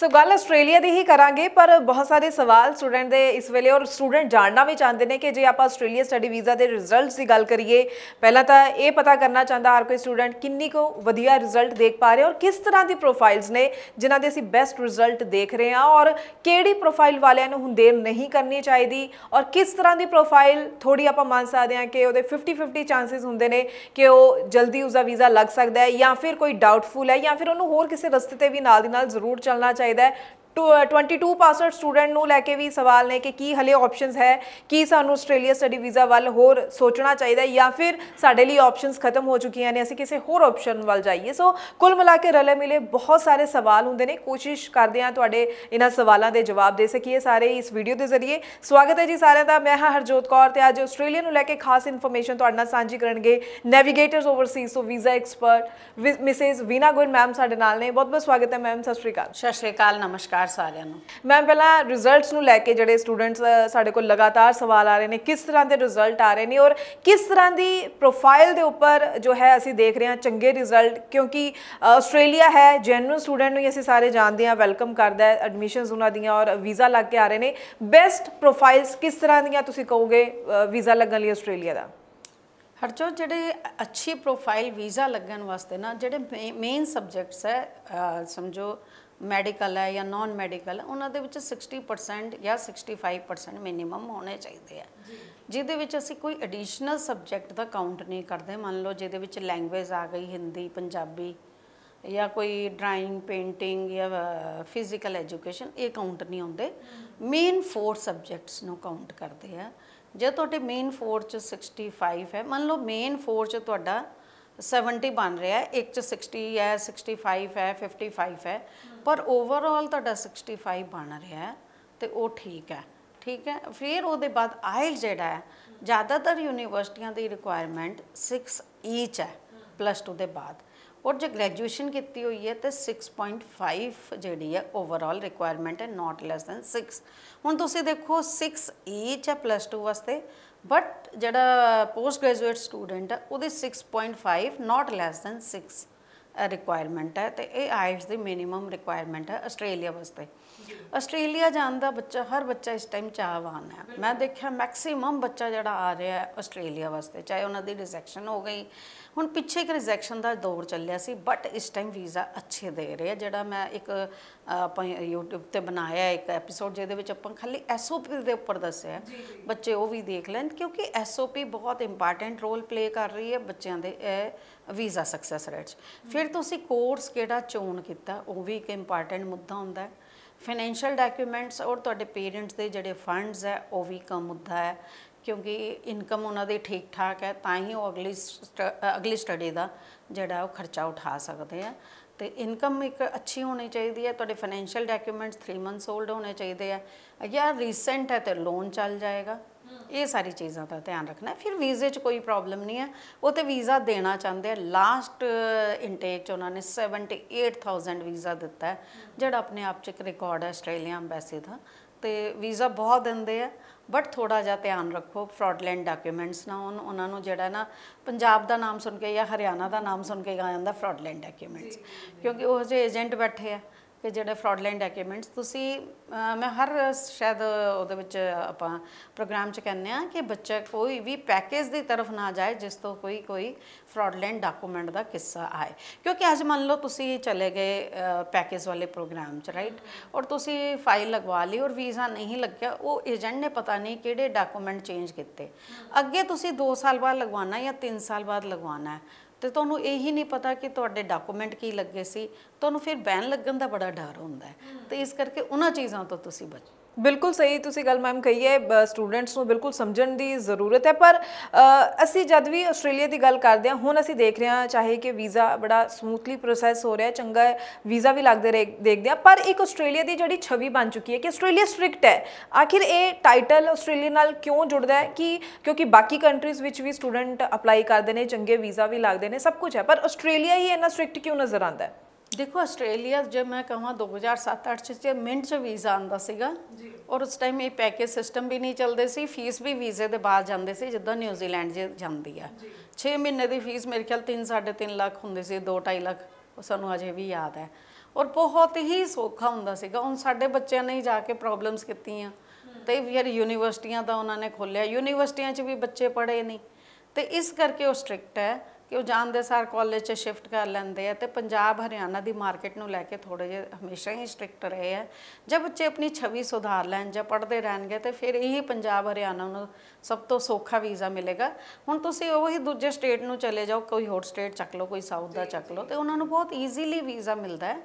ਸੋ ਗੱਲ ਆਸਟ੍ਰੇਲੀਆ ਦੀ ਹੀ ਕਰਾਂਗੇ ਪਰ ਬਹੁਤ ਸਾਰੇ ਸਵਾਲ ਸਟੂਡੈਂਟ ਦੇ ਇਸ ਵੇਲੇ ਔਰ ਸਟੂਡੈਂਟ ਜਾਣਨਾ ਵੀ ਚਾਹੁੰਦੇ ਨੇ ਕਿ ਜੇ ਆਪਾਂ ਆਸਟ੍ਰੇਲੀਆ ਸਟੱਡੀ ਵੀਜ਼ਾ ਦੇ ਰਿਜ਼ਲਟਸ ਦੀ ਗੱਲ ਕਰੀਏ ਪਹਿਲਾਂ ਤਾਂ ਇਹ ਪਤਾ ਕਰਨਾ ਚਾਹੁੰਦਾ ਹਰ ਕੋਈ ਸਟੂਡੈਂਟ ਕਿੰਨੀ ਕੋ ਵਧੀਆ ਰਿਜ਼ਲਟ ਦੇਖ ਪਾ ਰਹੇ ਔਰ ਕਿਸ ਤਰ੍ਹਾਂ ਦੀ ਪ੍ਰੋਫਾਈਲਸ ਨੇ ਜਿਨ੍ਹਾਂ ਦੇ ਅਸੀਂ ਬੈਸਟ ਰਿਜ਼ਲਟ ਦੇਖ ਰਹੇ ਹਾਂ ਔਰ ਕਿਹੜੀ ਪ੍ਰੋਫਾਈਲ ਵਾਲਿਆਂ ਨੂੰ ਹੁੰਦੇ ਨਹੀਂ ਕਰਨੀ ਚਾਹੀਦੀ ਔਰ ਕਿਸ ਤਰ੍ਹਾਂ ਦੀ ਪ੍ਰੋਫਾਈਲ ਥੋੜੀ ਆਪਾਂ ਮੰਨ ਸਕਦੇ ਹਾਂ ਕਿ ਉਹਦੇ 50-50 ਚਾਂਸਸ ਹੁੰਦੇ ਨੇ ਕਿ ਉਹ ਜਲਦੀ ਉਸਦਾ ਵੀਜ਼ਾ ਲੱਗ ਸਕਦਾ ਹੈ ਜਾਂ ਫਿਰ ਕੋਈ ਡਾਊਟਫੁਲ ਹੈ ਜਾਂ ਫਿਰ ਉਹਨੂੰ ਹੋਰ ਕਿਸੇ ਰਸਤੇ ਤੇ ਵੀ ਨਾਲ ਦੀ ਨਾਲ ਜ਼ਰੂਰ ਚੱਲਣਾ ಇದೆ टू ट्वेंटी टू पासठ स्टूडेंट न लैके भी सवाल ने कि हले ऑप्शन है कि सूँ आस्ट्रेली स्टडी वीज़ा वाल होर सोचना चाहिए या फिर साढ़े लिए ऑप्शन खत्म हो चुकी ने असं किसी होर ऑप्शन वाल जाइए सो कुल मिला के रले मिले बहुत सारे सवाल होंगे ने कोशिश करते हैं हाँ थोड़े तो इन सवालों के जवाब दे सकी सारे इस वीडियो के जरिए स्वागत है जी सारे का मैं हाँ हरजोत कौर तो अब आस्ट्रेली लैके खास इन्फोरमेन थोड़े तो साझी करे navigator overseas so visa expert वि मिसिज वीना गोयल मैम साढ़े ने बहुत बहुत स्वागत है मैम सत श्रीकाल सत श्रीकाल नमस्कार ਸਾਰਿਆਂ ਨੂੰ ਮੈਂ ਪਹਿਲਾਂ ਰਿਜ਼ਲਟਸ ਨੂੰ ਲੈ ਕੇ ਜਿਹੜੇ ਸਟੂਡੈਂਟਸ ਸਾਡੇ ਕੋਲ ਲਗਾਤਾਰ ਸਵਾਲ ਆ ਰਹੇ ਨੇ ਕਿਸ ਤਰ੍ਹਾਂ ਦੇ ਰਿਜ਼ਲਟ ਆ ਰਹੇ ਨੇ ਔਰ ਕਿਸ ਤਰ੍ਹਾਂ ਦੀ ਪ੍ਰੋਫਾਈਲ ਦੇ ਉੱਪਰ ਜੋ ਹੈ ਅਸੀਂ ਦੇਖ ਰਹੇ ਹਾਂ ਚੰਗੇ ਰਿਜ਼ਲਟ ਕਿਉਂਕਿ ਆਸਟ੍ਰੇਲੀਆ ਹੈ ਜਨਰਲ ਸਟੂਡੈਂਟ ਨੂੰ ਅਸੀਂ ਸਾਰੇ ਜਾਣਦੇ ਹਾਂ ਵੈਲਕਮ ਕਰਦਾ ਹੈ ਐਡਮਿਸ਼ਨਸ ਉਹਨਾਂ ਦੀਆਂ ਔਰ ਵੀਜ਼ਾ ਲੱਗ ਕੇ ਆ ਰਹੇ ਨੇ ਬੈਸਟ ਪ੍ਰੋਫਾਈਲਸ ਕਿਸ ਤਰ੍ਹਾਂ ਦੀਆਂ ਤੁਸੀਂ ਕਹੋਗੇ ਵੀਜ਼ਾ ਲੱਗਣ ਲਈ ਆਸਟ੍ਰੇਲੀਆ ਦਾ ਹਰਚੋ ਜਿਹੜੇ ਅੱਛੀ ਪ੍ਰੋਫਾਈਲ ਵੀਜ਼ਾ ਲੱਗਣ ਵਾਸਤੇ ਨਾ ਜਿਹੜੇ ਮੇਨ ਸਬਜੈਕਟਸ ਹੈ ਸਮਝੋ ਮੈਡੀਕਲ ਹੈ ਜਾਂ ਨਾਨ ਮੈਡੀਕਲ ਉਹਨਾਂ ਦੇ ਵਿੱਚ 60% ਜਾਂ 65% ਮਿਨੀਮਮ ਹੋਣੇ ਚਾਹੀਦੇ ਆ ਜਿਹਦੇ ਵਿੱਚ ਅਸੀਂ ਕੋਈ ਐਡੀਸ਼ਨਲ ਸਬਜੈਕਟ ਦਾ ਕਾਊਂਟ ਨਹੀਂ ਕਰਦੇ ਮੰਨ ਲਓ ਜਿਹਦੇ ਵਿੱਚ ਲੈਂਗੁਏਜ ਆ ਗਈ ਹਿੰਦੀ ਪੰਜਾਬੀ ਜਾਂ ਕੋਈ ਡਰਾਇੰਗ ਪੇਂਟਿੰਗ ਜਾਂ ਫਿਜ਼ੀਕਲ ਐਜੂਕੇਸ਼ਨ ਇਹ ਕਾਊਂਟ ਨਹੀਂ ਹੁੰਦੇ ਮੇਨ 4 ਸਬਜੈਕਟਸ ਨੂੰ ਕਾਊਂਟ ਕਰਦੇ ਆ ਜੇ ਤੁਹਾਡੇ ਮੇਨ 4 ਚ 65 ਹੈ ਮੰਨ ਲਓ ਮੇਨ 4 ਚ ਤੁਹਾਡਾ 70 ਬਣ ਰਿਹਾ ਹੈ ਇੱਕ ਚ 60 ਹੈ 65 ਹੈ 55 ਹੈ ਪਰ ਓਵਰਆਲ ਤੁਹਾਡਾ 65 ਬਣ ਰਿਹਾ ਹੈ ਤੇ ਉਹ ਠੀਕ ਹੈ ਠੀਕ ਹੈ ਫਿਰ ਉਹਦੇ ਬਾਅਦ ਆਇਲ ਜਿਹੜਾ ਹੈ ਜ਼ਿਆਦਾਤਰ ਯੂਨੀਵਰਸਿਟੀਆਂ ਦੀ ਰਿਕੁਆਇਰਮੈਂਟ 6 ਈਚ ਹੈ ਪਲੱਸ 2 ਦੇ ਬਾਅਦ ਔਰ ਜੇ ਗ੍ਰੈਜੂਏਸ਼ਨ ਕੀਤੀ ਹੋਈ ਹੈ ਤੇ 6.5 ਜਿਹੜੀ ਹੈ ਓਵਰਆਲ ਰਿਕੁਆਇਰਮੈਂਟ ਹੈ ਨਾਟ ਲੈਸ ਥੈਨ 6 ਹੁਣ ਤੁਸੀਂ ਦੇਖੋ 6 ਈਚ ਹੈ ਪਲੱਸ 2 ਵਾਸਤੇ ਬਟ ਜਿਹੜਾ ਪੋਸਟ ਗ੍ਰੈਜੂਏਟ ਸਟੂਡੈਂਟ ਹੈ ਉਹਦੇ 6.5 ਨਾਟ ਲੈਸ ਥੈਨ 6 ਰਿਕੁਆਇਰਮੈਂਟ ਹੈ ਤੇ ਇਹ ਆਇਲਸ ਦੀ ਮਿਨੀਮਮ ਰਿਕੁਆਇਰਮੈਂਟ ਹੈ ਆਸਟ੍ਰੇਲੀਆ ਵਾਸਤੇ ਆਸਟ੍ਰੇਲੀਆ ਜਾਣ ਦਾ ਬੱਚਾ ਹਰ ਬੱਚਾ ਇਸ ਟਾਈਮ ਚਾਹਵਾਨ ਹੈ ਮੈਂ ਦੇਖਿਆ ਮੈਕਸਿਮਮ ਬੱਚਾ ਜਿਹੜਾ ਆ ਰਿਹਾ ਹੈ ਆਸਟ੍ਰੇਲੀਆ ਵਾਸਤੇ ਚਾਹੇ ਉਹਨਾਂ ਦੀ ਰਿਜੈਕਸ਼ਨ ਹੋ ਗਈ ਹੁਣ ਪਿੱਛੇ ਇੱਕ ਰਿਜੈਕਸ਼ਨ ਦਾ ਦੌਰ ਚੱਲਿਆ ਸੀ ਬਟ ਇਸ ਟਾਈਮ ਵੀਜ਼ਾ ਅੱਛੇ ਦੇ ਰਹੇ ਆ ਜਿਹੜਾ ਮੈਂ ਇੱਕ ਆਪਾਂ YouTube ਤੇ ਬਣਾਇਆ ਇੱਕ ਐਪੀਸੋਡ ਜਿਹਦੇ ਵਿੱਚ ਆਪਾਂ ਖਾਲੀ ਐਸਓਪੀ ਦੇ ਉੱਪਰ ਦੱਸਿਆ ਬੱਚੇ ਉਹ ਵੀ ਦੇਖ ਲੈਣ ਕਿਉਂਕਿ ਐਸਓਪੀ ਬਹੁਤ ਇੰਪੋਰਟੈਂਟ ਰੋਲ ਪਲੇ ਕਰ ਰਹੀ ਹੈ ਬੱਚਿਆਂ ਦੇ ਵੀਜ਼ਾ ਸਕਸੈਸ ਰੇਟ ਫਿਰ ਤੁਸੀਂ ਕੋਰਸ ਕਿਹੜਾ ਚੋਣ ਕੀਤਾ ਉਹ ਵੀ ਇੱਕ ਇੰਪੋਰਟੈਂਟ ਮੁੱਦਾ ਹੁੰਦਾ ਹੈ ਫਾਈਨੈਂਸ਼ੀਅਲ ਡਾਕੂਮੈਂਟਸ ਔਰ ਤੁਹਾਡੇ ਪੇਰੈਂਟਸ ਦੇ ਜਿਹੜੇ ਫੰਡਸ ਹੈ ਉਹ ਵੀ ਕਮ ਮੁੱਦਾ ਹੈ ਕਿਉਂਕਿ ਇਨਕਮ ਉਹਨਾਂ ਦੇ ਠੀਕ ਠਾਕ ਹੈ ਤਾਂ ਹੀ ਉਹ ਅਗਲੀ ਅਗਲੀ ਸਟੱਡੀ ਦਾ ਜਿਹੜਾ ਉਹ ਖਰਚਾ ਉਠਾ ਸਕਦੇ ਆ ਤੇ ਇਨਕਮ ਇੱਕ ਅੱਛੀ ਹੋਣੀ ਚਾਹੀਦੀ ਹੈ ਤੁਹਾਡੇ ਫਾਈਨੈਂਸ਼ੀਅਲ ਡਾਕੂਮੈਂਟਸ 3 ਮੰਥਸ 올ਡ ਹੋਣੇ ਚਾਹੀਦੇ ਆ ਜਾਂ ਰੀਸੈਂਟ ਹੈ ਤੇ ਲੋਨ ਚੱਲ ਜਾਏਗਾ ਇਹ ਸਾਰੀ ਚੀਜ਼ਾਂ ਦਾ ਧਿਆਨ ਰੱਖਣਾ ਫਿਰ ਵੀਜ਼ੇ 'ਚ ਕੋਈ ਪ੍ਰੋਬਲਮ ਨਹੀਂ ਹੈ ਉਹ ਤੇ ਵੀਜ਼ਾ ਦੇਣਾ ਚਾਹੁੰਦੇ ਆ ਲਾਸਟ ਇਨਟੇਕ 'ਚ ਉਹਨਾਂ ਨੇ 78000 ਵੀਜ਼ਾ ਦਿੱਤਾ ਜਿਹੜਾ ਆਪਣੇ ਆਪ 'ਚ ਇੱਕ ਰਿਕਾਰਡ ਹੈ ਆਸਟ੍ਰੇਲੀਆ ਐਮਬੈਸੀ ਦਾ ਤੇ ਵੀਜ਼ਾ ਬਹੁਤ ਦਿੰਦੇ ਆ ਬਟ ਥੋੜਾ ਜਿਹਾ ਧਿਆਨ ਰੱਖੋ ਫਰਾਡਲੈਂਡ ਡਾਕੂਮੈਂਟਸ ਨਾ ਹੋਣ ਉਹਨਾਂ ਨੂੰ ਜਿਹੜਾ ਨਾ ਪੰਜਾਬ ਦਾ ਨਾਮ ਸੁਣ ਕੇ ਜਾਂ ਹਰਿਆਣਾ ਦਾ ਨਾਮ ਸੁਣ ਕੇ ਆ ਜਾਂਦਾ ਫਰਾਡਲੈਂਡ ਡਾਕੂਮੈਂਟਸ ਕਿਉਂਕਿ ਉਹ ਜੇ ਏਜੰਟ ਬੈਠੇ ਆ ਤੇ ਜਿਹੜੇ ਫਰਾਡਲੈਂਡ ਡਾਕੂਮੈਂਟਸ ਤੁਸੀਂ ਮੈਂ ਹਰ ਸ਼ਾਇਦ ਉਹਦੇ ਵਿੱਚ ਆਪਾਂ ਪ੍ਰੋਗਰਾਮ ਚ ਕਹਿੰਨੇ ਆ ਕਿ ਬੱਚਾ ਕੋਈ ਵੀ ਪੈਕੇਜ ਦੀ ਤਰਫ ਨਾ ਜਾਏ ਜਿਸ ਤੋਂ ਕੋਈ ਕੋਈ ਫਰਾਡਲੈਂਡ ਡਾਕੂਮੈਂਟ ਦਾ ਕਿੱਸਾ ਆਏ ਕਿਉਂਕਿ ਅੱਜ ਮੰਨ ਲਓ ਤੁਸੀਂ ਚਲੇ ਗਏ ਪੈਕੇਜ ਵਾਲੇ ਪ੍ਰੋਗਰਾਮ ਚ ਰਾਈਟ ਔਰ ਤੁਸੀਂ ਫਾਈਲ ਲਗਵਾ ਲਈ ਔਰ ਵੀਜ਼ਾ ਨਹੀਂ ਲੱਗਿਆ ਉਹ ਏਜੰਟ ਨੇ ਪਤਾ ਨਹੀਂ ਕਿਹੜੇ ਡਾਕੂਮੈਂਟ ਚੇਂਜ ਕੀਤੇ ਅੱਗੇ ਤੁਸੀਂ 2 ਸਾਲ ਬਾਅਦ ਲਗਵਾਉਣਾ ਜਾਂ 3 ਸਾਲ ਬਾਅਦ ਲਗਵਾਉਣਾ ਹੈ ਤੇ ਤੁਹਾਨੂੰ ਇਹੀ ਨਹੀਂ ਪਤਾ ਕਿ ਤੁਹਾਡੇ ਡਾਕੂਮੈਂਟ ਕੀ ਲੱਗੇ ਸੀ ਤੁਹਾਨੂੰ ਫਿਰ ਬੈਨ ਲੱਗਣ ਦਾ ਬੜਾ ਡਰ ਹੁੰਦਾ ਤੇ ਇਸ ਕਰਕੇ ਉਹਨਾਂ ਚੀਜ਼ਾਂ ਤੋਂ ਤੁਸੀਂ ਬਚੋ ਬਿਲਕੁਲ ਸਹੀ ਤੁਸੀਂ ਗੱਲ ਮੈਮ ਕਹੀ ਹੈ ਸਟੂਡੈਂਟਸ ਨੂੰ ਬਿਲਕੁਲ ਸਮਝਣ ਦੀ ਜ਼ਰੂਰਤ ਹੈ ਪਰ ਅਸੀਂ ਜਦ ਵੀ ਆਸਟ੍ਰੇਲੀਆ ਦੀ ਗੱਲ ਕਰਦੇ ਹਾਂ ਹੁਣ ਅਸੀਂ ਦੇਖ ਰਹੇ ਹਾਂ ਚਾਹੇ ਕਿ ਵੀਜ਼ਾ ਬੜਾ ਸਮੂਥਲੀ ਪ੍ਰੋਸੈਸ ਹੋ ਰਿਹਾ ਚੰਗਾ ਹੈ ਵੀਜ਼ਾ ਵੀ ਲੱਗਦੇ ਦੇਖਦੇ ਆ ਪਰ ਇੱਕ ਆਸਟ੍ਰੇਲੀਆ ਦੀ ਜਿਹੜੀ ਛਵੀ ਬਣ ਚੁੱਕੀ ਹੈ ਕਿ ਆਸਟ੍ਰੇਲੀਆ ਸਟ੍ਰਿਕਟ ਹੈ ਆਖਿਰ ਇਹ ਟਾਈਟਲ ਆਸਟ੍ਰੇਲੀਆ ਨਾਲ ਕਿਉਂ ਜੁੜਦਾ ਹੈ ਕਿ ਕਿਉਂਕਿ ਬਾਕੀ ਕੰਟਰੀਜ਼ ਵਿੱਚ ਵੀ ਸਟੂਡੈਂਟ ਅਪਲਾਈ ਕਰਦੇ ਨੇ ਚੰਗੇ ਵੀਜ਼ਾ ਵੀ ਲੱਗਦੇ ਨੇ ਸਭ ਕੁਝ ਹੈ ਪਰ ਆਸਟ੍ਰੇਲੀਆ ਹੀ ਇੰਨਾ ਸਟ੍ਰਿਕਟ ਕਿਉਂ ਨਜ਼ਰ ਆਉਂਦਾ ਹੈ ਦੇਖੋ ਆਸਟ੍ਰੇਲੀਆ ਜੇ ਮੈਂ ਕਹਾਂ 2007 08 ਚ ਮਿੰਟ ਚ ਵੀਜ਼ਾ ਆਂਦਾ ਸੀਗਾ ਜੀ ਔਰ ਉਸ ਟਾਈਮ ਇਹ ਪੈਕੇਜ ਸਿਸਟਮ ਵੀ ਨਹੀਂ ਚੱਲਦੇ ਸੀ ਫੀਸ ਵੀ ਵੀਜ਼ੇ ਦੇ ਬਾਅਦ ਜਾਂਦੇ ਸੀ ਜਿੱਦਾਂ ਨਿਊਜ਼ੀਲੈਂਡ ਜੇ ਜਾਂਦੀ ਆ 6 ਮਹੀਨੇ ਦੀ ਫੀਸ ਮੇਰੇ ਖਿਆਲ 3.5 ਲੱਖ ਹੁੰਦੇ ਸੀ 2.5 ਲੱਖ ਸਾਨੂੰ ਅਜੇ ਵੀ ਯਾਦ ਹੈ ਔਰ ਬਹੁਤ ਹੀ ਸੌਖਾ ਹੁੰਦਾ ਸੀਗਾ ਉਹ ਸਾਡੇ ਬੱਚਿਆਂ ਨੇ ਜਾ ਕੇ ਪ੍ਰੋਬਲਮਸ ਕੀਤੀਆਂ ਤੇ ਫਿਰ ਯੂਨੀਵਰਸਿਟੀਆਂ ਦਾ ਉਹਨਾਂ ਨੇ ਖੋਲਿਆ ਯੂਨੀਵਰਸਿਟੀਆਂ 'ਚ ਵੀ ਬੱਚੇ ਪੜ੍ਹੇ ਨਹੀਂ ਤੇ ਇਸ ਕਰਕੇ ਉਹ ਸਟ੍ਰਿਕਟ ਹੈ ਕਿ ਉਹ ਜਾਂਦੇ ਸਾਰ ਕਾਲਜ 'ਚ ਸ਼ਿਫਟ ਕਰ ਲੈਂਦੇ ਆ ਤੇ ਪੰਜਾਬ ਹਰਿਆਣਾ ਦੀ ਮਾਰਕੀਟ ਨੂੰ ਲੈ ਕੇ ਥੋੜੇ ਜਿਹਾ ਹਮੇਸ਼ਾ ਹੀ ਸਟ੍ਰਿਕਟ ਰਹੇ ਆ ਜਦ ਬੱਚੇ ਆਪਣੀ ਛਵੀ ਸੁਧਾਰ ਲੈਣ ਜਾਂ ਪੜ੍ਹਦੇ ਰਹਿਣਗੇ ਤੇ ਫਿਰ ਇਹੀ ਪੰਜਾਬ ਹਰਿਆਣਾ ਨੂੰ ਸਭ ਤੋਂ ਸੌਖਾ ਵੀਜ਼ਾ ਮਿਲੇਗਾ ਹੁਣ ਤੁਸੀਂ ਉਹੀ ਦੂਜੇ ਸਟੇਟ ਨੂੰ ਚਲੇ ਜਾਓ ਕੋਈ ਹੋਰ ਸਟੇਟ ਚੱਕ ਲਓ ਕੋਈ ਸਾਊਥ ਦਾ ਚੱਕ ਲਓ ਤੇ ਉਹਨਾਂ ਨੂੰ ਬਹੁਤ ਈਜ਼ੀਲੀ ਵੀਜ਼ਾ ਮਿਲਦਾ ਹੈ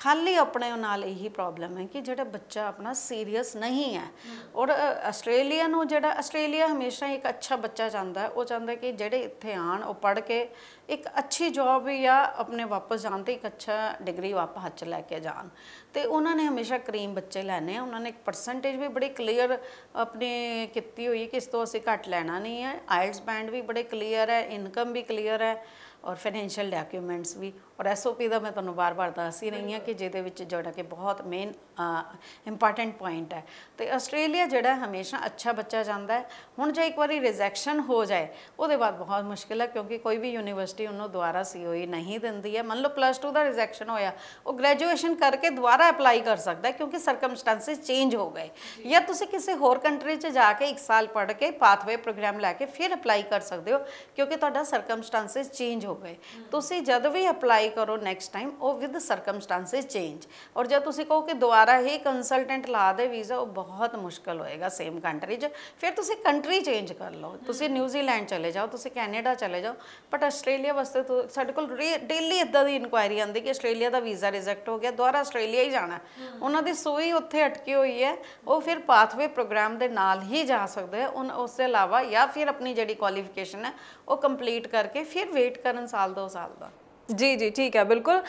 ਖਾਲੀ ਆਪਣੇ ਨਾਲ ਇਹੀ ਪ੍ਰੋਬਲਮ ਹੈ ਕਿ ਜਿਹੜਾ ਬੱਚਾ ਆਪਣਾ ਸੀਰੀਅਸ ਨਹੀਂ ਹੈ ਔਰ ਆਸਟ੍ਰੇਲੀਆ ਨੂੰ ਜਿਹੜਾ ਆਸਟ੍ਰੇਲੀਆ ਹਮੇਸ਼ਾ ਇੱਕ ਅੱਛਾ ਬੱਚਾ ਚਾਹੁੰਦਾ ਹੈ ਉਹ ਚਾਹੁੰਦਾ ਕਿ ਜਿਹੜੇ ਇੱਥੇ ਆਣ ਉਹ ਪੜ੍ਹ ਕੇ ਇੱਕ ਅੱਛੀ ਜੌਬ ਜਾਂ ਆਪਣੇ ਵਾਪਸ ਜਾਣ ਤੇ ਇੱਕ ਅੱਛਾ ਡਿਗਰੀ ਵਾਪਸ ਹੱਥ ਲੈ ਕੇ ਜਾਣ ਤੇ ਉਹਨਾਂ ਨੇ ਹਮੇਸ਼ਾ ਕਰੀਮ ਬੱਚੇ ਲੈਣੇ ਆ ਉਹਨਾਂ ਨੇ ਇੱਕ ਪਰਸੈਂਟੇਜ ਵੀ ਬੜੀ ਕਲੀਅਰ ਆਪਣੇ ਕੀਤੀ ਹੋਈ ਕਿ ਇਸ ਤੋਂ ਅਸੀਂ ਘੱਟ ਲੈਣਾ ਨਹੀਂ ਹੈ ਆਇਲਸ ਬੈਂਡ ਵੀ ਬੜੇ ਕਲੀਅਰ ਹੈ ਇਨਕਮ ਵੀ ਕਲੀਅਰ ਹੈ ਔਰ ਫਾਈਨੈਂਸ਼ੀਅਲ ਡਾਕੂਮੈਂਟਸ ਵੀ ਔਰ ਐਸਓਪੀ ਦਾ ਮੈਂ ਤੁਹਾਨੂੰ ਬਾਰ-ਬਾਰ ਦੱਸ ਹੀ ਰਹੀ ਹਾਂ ਕਿ ਜਿਹਦੇ ਵਿੱਚ ਜਿਹੜਾ ਕਿ ਬਹੁਤ ਮੇਨ ਇੰਪੋਰਟੈਂਟ ਪੁਆਇੰਟ ਹੈ ਤੇ ਆਸਟ੍ਰੇਲੀਆ ਜਿਹੜਾ ਹਮੇਸ਼ਾ ਅੱਛਾ ਬੱਚਾ ਜਾਂਦਾ ਹੈ ਹੁਣ ਜੇ ਇੱਕ ਵਾਰੀ ਰਿਜੈਕਸ਼ਨ ਹੋ ਜਾਏ ਉਹਦੇ ਬਾਅਦ ਬਹੁਤ ਮੁਸ਼ਕਿਲ ਹੈ ਕਿਉਂਕਿ ਕੋਈ ਵੀ ਯੂਨੀਵਰਸਿਟੀ ਉਹਨੂੰ ਦੁਬਾਰਾ ਸੀਓਈ e ਨਹੀਂ ਦਿੰਦੀ ਹੈ ਮੰਨ ਲਓ ਪਲੱਸ 2 ਦਾ ਰਿਜੈਕਸ਼ਨ ਹੋਇਆ ਉਹ ਗ੍ਰੈਜੂਏਸ਼ਨ ਕਰਕੇ ਦੁਬਾਰਾ ਅਪਲਾਈ ਕਰ ਸਕਦਾ ਕਿਉਂਕਿ ਸਰਕਮਸਟੈਂਸਸ ਚੇਂਜ ਹੋ ਗਏ ਜਾਂ ਤੁਸੀਂ ਕਿਸੇ ਹੋਰ ਕੰਟਰੀ 'ਚ ਜਾ ਕੇ 1 ਸਾਲ ਪੜ੍ਹ ਕੇ ਪਾਥਵੇ ਪ੍ਰੋਗਰਾਮ ਲੈ ਕੇ ਫਿਰ ਅਪਲਾਈ ਕਰ ਸਕਦੇ ਹੋ ਕਿਉਂਕਿ ਤੁਹਾਡਾ ਸਰਕਮਸਟੈਂਸਸ ਚੇਂਜ ਹੋ ਗਏ ਤੁਸੀਂ ਜਦ ਵੀ ਅਪਲਾਈ ਟਰਾਈ ਕਰੋ ਨੈਕਸਟ ਟਾਈਮ ਉਹ ਵਿਦ ਸਰਕਮਸਟੈਂਸਸ ਚੇਂਜ ਔਰ ਜੇ ਤੁਸੀਂ ਕਹੋ ਕਿ ਦੁਬਾਰਾ ਹੀ ਕੰਸਲਟੈਂਟ ਲਾ ਦੇ ਵੀਜ਼ਾ ਉਹ ਬਹੁਤ ਮੁਸ਼ਕਲ ਹੋਏਗਾ ਸੇਮ ਕੰਟਰੀ 'ਚ ਫਿਰ ਤੁਸੀਂ ਕੰਟਰੀ ਚੇਂਜ ਕਰ ਲਓ ਤੁਸੀਂ ਨਿਊਜ਼ੀਲੈਂਡ ਚਲੇ ਜਾਓ ਤੁਸੀਂ ਕੈਨੇਡਾ ਚਲੇ ਜਾਓ ਬਟ ਆਸਟ੍ਰੇਲੀਆ ਵਾਸਤੇ ਸਾਡੇ ਕੋਲ ਡੇਲੀ ਇਦਾਂ ਦੀ ਇਨਕੁਆਇਰੀ ਆਉਂਦੀ ਕਿ ਆਸਟ੍ਰੇਲੀਆ ਦਾ ਵੀਜ਼ਾ ਰਿਜੈਕਟ ਹੋ ਗਿਆ ਦੁਬਾਰਾ ਆਸਟ੍ਰੇਲੀਆ ਹੀ ਜਾਣਾ ਉਹਨਾਂ ਦੀ ਸੋਈ ਉੱਥੇ ਅਟਕੀ ਹੋਈ ਹੈ ਉਹ ਫਿਰ ਪਾਥਵੇ ਪ੍ਰੋਗਰਾਮ ਦੇ ਨਾਲ ਹੀ ਜਾ ਸਕਦੇ ਹੈ ਉਸ ਦੇ ਇਲਾਵਾ ਜਾਂ ਫਿਰ ਆਪਣੀ ਜਿਹੜੀ ਕੁਆਲੀਫਿਕੇਸ਼ਨ ਹੈ ਉਹ ਕੰਪਲੀਟ ਕਰਕੇ ਫਿਰ ਵੇਟ ਕਰਨ ਸਾਲ ਦੋ ਸਾਲ ਦਾ ਜੀ ਜੀ ਠੀਕ ਹੈ ਬਿਲਕੁਲ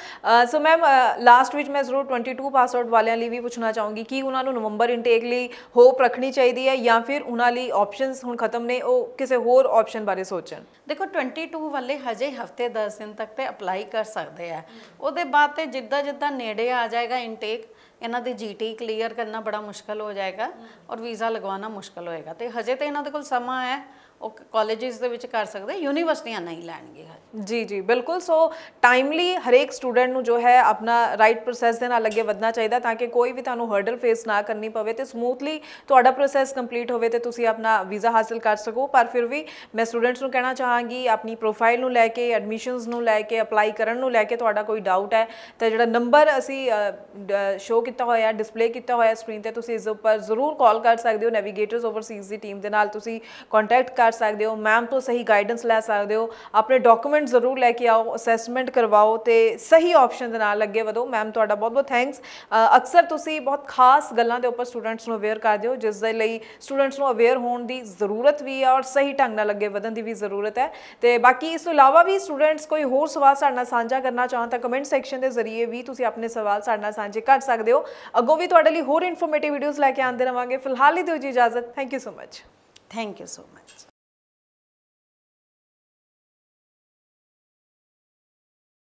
ਸੋ ਮੈਮ ਲਾਸਟ ਵਿੱਚ ਮੈਂ ਜ਼ਰੂਰ 22 ਪਾਸਵਰਡ ਵਾਲਿਆਂ ਲਈ ਵੀ ਪੁੱਛਣਾ ਚਾਹੂੰਗੀ ਕਿ ਉਹਨਾਂ ਨੂੰ ਨਵੰਬਰ ਇਨਟੇਕ ਲਈ ਹੋਪ ਰੱਖਣੀ ਚਾਹੀਦੀ ਹੈ ਜਾਂ ਫਿਰ ਉਹਨਾਂ ਲਈ ਆਪਸ਼ਨਸ ਹੁਣ ਖਤਮ ਨੇ ਉਹ ਕਿਸੇ ਹੋਰ ਆਪਸ਼ਨ ਬਾਰੇ ਸੋਚਣ ਦੇਖੋ 22 ਵਾਲੇ ਹਜੇ ਹਫਤੇ 10 ਦਿਨ ਤੱਕ ਤੇ ਅਪਲਾਈ ਕਰ ਸਕਦੇ ਆ ਉਹਦੇ ਬਾਅਦ ਤੇ ਜਿੱਦਾਂ ਜਿੱਦਾਂ ਨੇੜੇ ਆ ਜਾਏਗਾ ਇਨਟੇਕ ਇਹਨਾਂ ਦੇ ਜੀਟੀ ਕਲੀਅਰ ਕਰਨਾ ਬੜਾ ਮੁਸ਼ਕਲ ਹੋ ਜਾਏਗਾ ਔਰ ਵੀਜ਼ਾ ਲਗਵਾਉਣਾ ਮੁਸ਼ਕਲ ਹੋਏਗਾ ਤੇ ਹਜੇ ਤੇ ਇਹਨਾਂ ਦੇ ਕੋਲ ਸਮਾਂ ਹੈ ਉਹ ਕਾਲਜਸ ਦੇ ਵਿੱਚ ਕਰ ਸਕਦੇ ਯੂਨੀਵਰਸਿਟੀਆਂ ਨਹੀਂ ਲੈਣਗੇ ਜੀ ਜੀ ਬਿਲਕੁਲ ਸੋ ਟਾਈਮਲੀ ਹਰੇਕ ਸਟੂਡੈਂਟ ਨੂੰ ਜੋ ਹੈ ਆਪਣਾ ਰਾਈਟ ਪ੍ਰੋਸੈਸ ਦੇ ਨਾਲ ਅੱਗੇ ਵਧਣਾ ਚਾਹੀਦਾ ਤਾਂ ਕਿ ਕੋਈ ਵੀ ਤੁਹਾਨੂੰ ਹਰਡਲ ਫੇਸ ਨਾ ਕਰਨੀ ਪਵੇ ਤੇ ਸਮੂਥਲੀ ਤੁਹਾਡਾ ਪ੍ਰੋਸੈਸ ਕੰਪਲੀਟ ਹੋਵੇ ਤੇ ਤੁਸੀਂ ਆਪਣਾ ਵੀਜ਼ਾ ਹਾਸਲ ਕਰ ਸਕੋ ਪਰ ਫਿਰ ਵੀ ਮੈਂ ਸਟੂਡੈਂਟਸ ਨੂੰ ਕਹਿਣਾ ਚਾਹਾਂਗੀ ਆਪਣੀ ਪ੍ਰੋਫਾਈਲ ਨੂੰ ਲੈ ਕੇ ਐਡਮਿਸ਼ਨਸ ਨੂੰ ਲੈ ਕੇ ਅਪਲਾਈ ਕਰਨ ਨੂੰ ਲੈ ਕੇ ਤੁਹਾਡਾ ਕੋਈ ਡਾਊਟ ਹੈ ਤਾਂ ਜਿਹੜਾ ਨੰਬਰ ਅਸੀਂ ਸ਼ੋ ਕੀਤਾ ਹੋਇਆ ਡਿਸਪਲੇ ਕੀਤਾ ਹੋਇਆ ਸਕਰੀਨ ਤੇ ਤੁਸੀਂ ਇਸ ਉੱਪਰ ਜ਼ਰੂਰ ਕਾਲ ਕਰ ਸਕਦੇ ਹੋ ਨੈਵੀਗੇਟਰਸ ਓਵਰਸੀਜ਼ ਦੀ ਟੀਮ ਦੇ ਨਾਲ ਤੁਸੀਂ ਕੰਟੈਕਟ ਕਰ ਕਰ ਸਕਦੇ ਹੋ ਮੈਮ ਤੋਂ ਸਹੀ ਗਾਈਡੈਂਸ ਲੈ ਸਕਦੇ ਹੋ ਆਪਣੇ ਡਾਕੂਮੈਂਟ ਜ਼ਰੂਰ ਲੈ ਕੇ ਆਓ ਅਸੈਸਮੈਂਟ ਕਰਵਾਓ ਤੇ ਸਹੀ ਆਪਸ਼ਨ ਦੇ ਨਾਲ ਅੱਗੇ ਵਧੋ ਮੈਮ ਤੁਹਾਡਾ ਬਹੁਤ ਬਹੁਤ ਥੈਂਕਸ ਅਕਸਰ ਤੁਸੀਂ ਬਹੁਤ ਖਾਸ ਗੱਲਾਂ ਦੇ ਉੱਪਰ ਸਟੂਡੈਂਟਸ ਨੂੰ ਅਵੇਅਰ ਕਰਦੇ ਹੋ ਜਿਸ ਦੇ ਲਈ ਸਟੂਡੈਂਟਸ ਨੂੰ ਅਵੇਅਰ ਹੋਣ ਦੀ ਜ਼ਰੂਰਤ ਵੀ ਹੈ ਔਰ ਸਹੀ ਢੰਗ ਨਾਲ ਅੱਗੇ ਵਧਣ ਦੀ ਵੀ ਜ਼ਰੂਰਤ ਹੈ ਤੇ ਬਾਕੀ ਇਸ ਤੋਂ ਇਲਾਵਾ ਵੀ ਸਟੂਡੈਂਟਸ ਕੋਈ ਹੋਰ ਸਵਾਲ ਸਾਡੇ ਨਾਲ ਸਾਂਝਾ ਕਰਨਾ ਚਾਹਾਂ ਤਾਂ ਕਮੈਂਟ ਸੈਕਸ਼ਨ ਦੇ ਜ਼ਰੀਏ ਵੀ ਤੁਸੀਂ ਆਪਣੇ ਸਵਾਲ ਸਾਡੇ ਨਾਲ ਸਾਂਝੇ ਕਰ ਸਕਦੇ ਹੋ ਅੱਗੋਂ ਵੀ ਤੁਹਾਡੇ ਲਈ ਹੋਰ ਇਨਫੋਰਮੇਟਿਵ ਵੀਡੀਓਜ਼ ਲੈ ਕੇ ਆਉਂਦੇ ਰਵਾਂਗੇ ਫਿਲਹਾਲ ਹੀ ਦਿਓ ਜੀ ਇਜਾਜ਼ਤ thank you so much thank you so much